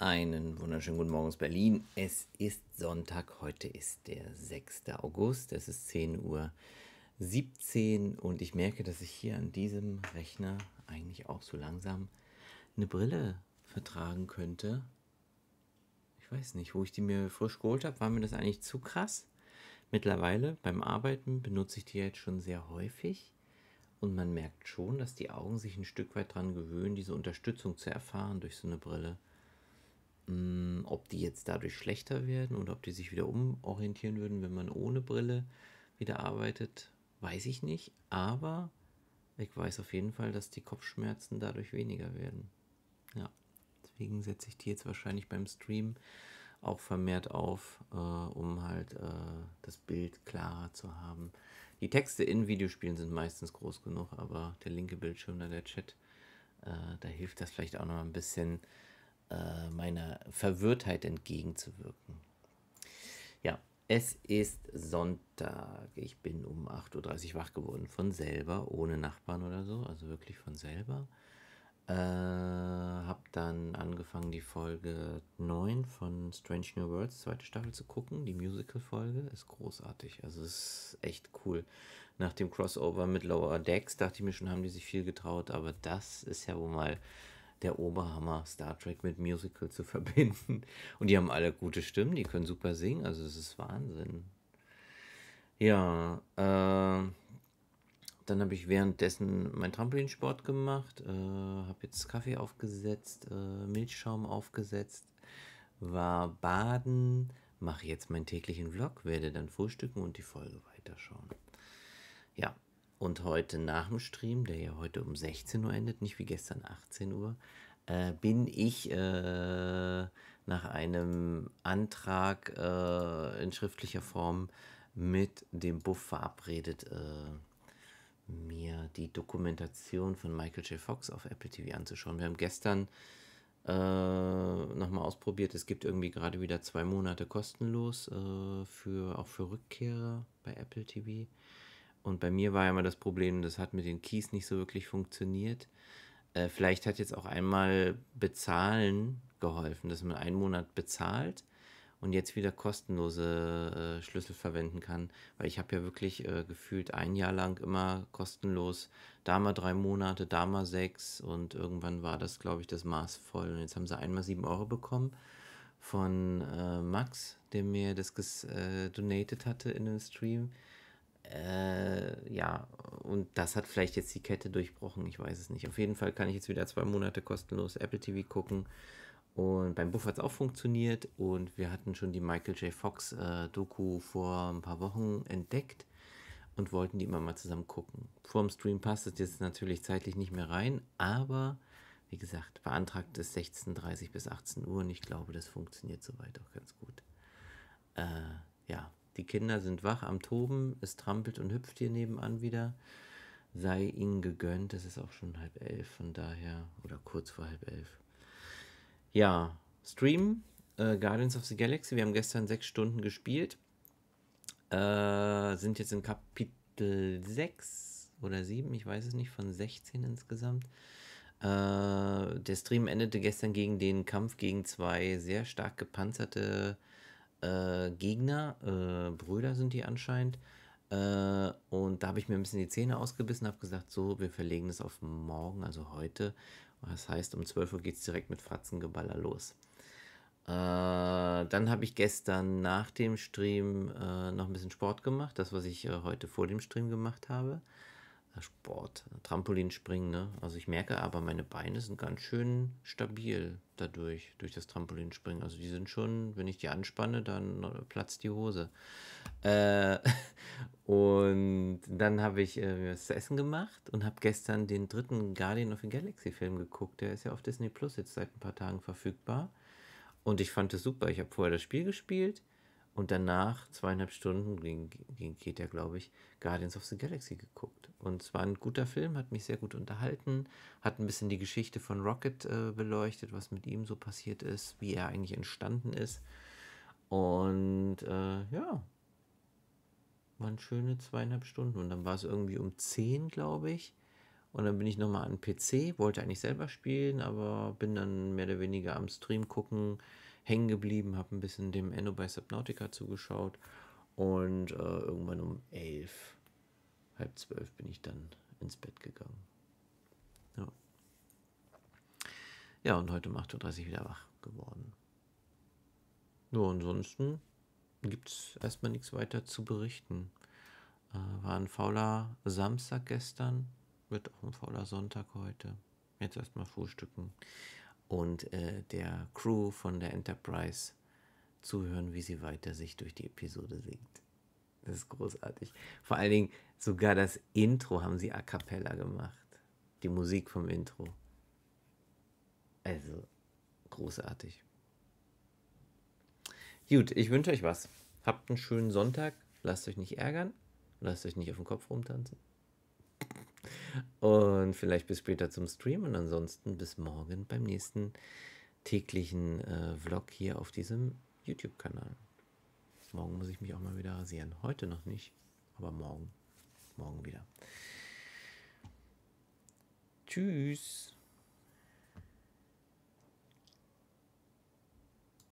Einen wunderschönen guten Morgen aus Berlin. Es ist Sonntag, heute ist der 6. August, es ist 10.17 Uhr und ich merke, dass ich hier an diesem Rechner eigentlich auch so langsam eine Brille vertragen könnte. Ich weiß nicht, wo ich die mir frisch geholt habe, war mir das eigentlich zu krass. Mittlerweile beim Arbeiten benutze ich die jetzt schon sehr häufig. Und man merkt schon, dass die Augen sich ein Stück weit daran gewöhnen, diese Unterstützung zu erfahren durch so eine Brille ob die jetzt dadurch schlechter werden oder ob die sich wieder umorientieren würden, wenn man ohne Brille wieder arbeitet, weiß ich nicht. Aber ich weiß auf jeden Fall, dass die Kopfschmerzen dadurch weniger werden. Ja, deswegen setze ich die jetzt wahrscheinlich beim Stream auch vermehrt auf, äh, um halt äh, das Bild klarer zu haben. Die Texte in Videospielen sind meistens groß genug, aber der linke Bildschirm da, der Chat, äh, da hilft das vielleicht auch noch ein bisschen äh, meiner Verwirrtheit entgegenzuwirken. Ja, es ist Sonntag. Ich bin um 8.30 Uhr wach geworden, von selber, ohne Nachbarn oder so, also wirklich von selber. Äh, hab dann angefangen, die Folge 9 von Strange New Worlds, zweite Staffel, zu gucken. Die Musical-Folge ist großartig. Also, es ist echt cool. Nach dem Crossover mit Lower Decks dachte ich mir schon, haben die sich viel getraut, aber das ist ja wohl mal der Oberhammer, Star Trek mit Musical zu verbinden. Und die haben alle gute Stimmen, die können super singen, also es ist Wahnsinn. Ja, äh, dann habe ich währenddessen meinen Trampolinsport gemacht, äh, habe jetzt Kaffee aufgesetzt, äh, Milchschaum aufgesetzt, war baden, mache jetzt meinen täglichen Vlog, werde dann frühstücken und die Folge weiterschauen. Ja, und heute nach dem Stream, der ja heute um 16 Uhr endet, nicht wie gestern 18 Uhr, äh, bin ich äh, nach einem Antrag äh, in schriftlicher Form mit dem Buff verabredet, äh, mir die Dokumentation von Michael J. Fox auf Apple TV anzuschauen. Wir haben gestern äh, nochmal ausprobiert. Es gibt irgendwie gerade wieder zwei Monate kostenlos, äh, für, auch für Rückkehrer bei Apple TV. Und bei mir war ja immer das Problem, das hat mit den Keys nicht so wirklich funktioniert. Äh, vielleicht hat jetzt auch einmal bezahlen geholfen, dass man einen Monat bezahlt und jetzt wieder kostenlose äh, Schlüssel verwenden kann. Weil ich habe ja wirklich äh, gefühlt ein Jahr lang immer kostenlos, da mal drei Monate, da mal sechs und irgendwann war das, glaube ich, das Maß voll. Und jetzt haben sie einmal sieben Euro bekommen von äh, Max, der mir das ges äh, donated hatte in dem Stream. Äh, ja, und das hat vielleicht jetzt die Kette durchbrochen, ich weiß es nicht. Auf jeden Fall kann ich jetzt wieder zwei Monate kostenlos Apple TV gucken. Und beim Buff hat es auch funktioniert. Und wir hatten schon die Michael J. Fox äh, Doku vor ein paar Wochen entdeckt und wollten die immer mal zusammen gucken. Vorm Stream passt es jetzt natürlich zeitlich nicht mehr rein, aber wie gesagt, beantragt ist 16.30 bis 18 Uhr und ich glaube, das funktioniert soweit auch ganz gut. Äh, ja, Kinder sind wach am Toben, es trampelt und hüpft hier nebenan wieder. Sei ihnen gegönnt, es ist auch schon halb elf, von daher, oder kurz vor halb elf. Ja, Stream, äh, Guardians of the Galaxy, wir haben gestern sechs Stunden gespielt. Äh, sind jetzt in Kapitel 6 oder 7, ich weiß es nicht, von 16 insgesamt. Äh, der Stream endete gestern gegen den Kampf gegen zwei sehr stark gepanzerte äh, Gegner, äh, Brüder sind die anscheinend. Äh, und da habe ich mir ein bisschen die Zähne ausgebissen, habe gesagt, so, wir verlegen es auf morgen, also heute. Das heißt, um 12 Uhr geht es direkt mit Fratzengeballer los. Äh, dann habe ich gestern nach dem Stream äh, noch ein bisschen Sport gemacht, das, was ich äh, heute vor dem Stream gemacht habe. Sport, Trampolinspringen. Ne? Also ich merke aber, meine Beine sind ganz schön stabil dadurch, durch das Trampolinspringen. Also die sind schon, wenn ich die anspanne, dann äh, platzt die Hose. Äh, und dann habe ich äh, mir äh, das Essen gemacht und habe gestern den dritten Guardian of the Galaxy Film geguckt. Der ist ja auf Disney Plus jetzt seit ein paar Tagen verfügbar. Und ich fand es super. Ich habe vorher das Spiel gespielt und danach zweieinhalb Stunden, gegen, gegen geht der, glaube ich, Guardians of the Galaxy geguckt. Und es war ein guter Film, hat mich sehr gut unterhalten, hat ein bisschen die Geschichte von Rocket äh, beleuchtet, was mit ihm so passiert ist, wie er eigentlich entstanden ist. Und äh, ja, waren schöne zweieinhalb Stunden. Und dann war es irgendwie um zehn, glaube ich. Und dann bin ich nochmal an den PC, wollte eigentlich selber spielen, aber bin dann mehr oder weniger am Stream gucken hängen geblieben, habe ein bisschen dem Endo bei Subnautica zugeschaut und äh, irgendwann um elf, halb zwölf bin ich dann ins Bett gegangen. Ja, ja und heute um 8.30 Uhr wieder wach geworden. Nur ansonsten gibt es erstmal nichts weiter zu berichten. Äh, war ein fauler Samstag gestern, wird auch ein fauler Sonntag heute. Jetzt erstmal frühstücken und äh, der Crew von der Enterprise zuhören, wie sie weiter sich durch die Episode singt. Das ist großartig. Vor allen Dingen sogar das Intro haben sie a cappella gemacht. Die Musik vom Intro. Also großartig. Gut, ich wünsche euch was. Habt einen schönen Sonntag. Lasst euch nicht ärgern. Lasst euch nicht auf den Kopf rumtanzen. Und vielleicht bis später zum Stream und ansonsten bis morgen beim nächsten täglichen äh, Vlog hier auf diesem YouTube-Kanal. Morgen muss ich mich auch mal wieder rasieren. Heute noch nicht, aber morgen. Morgen wieder. Tschüss.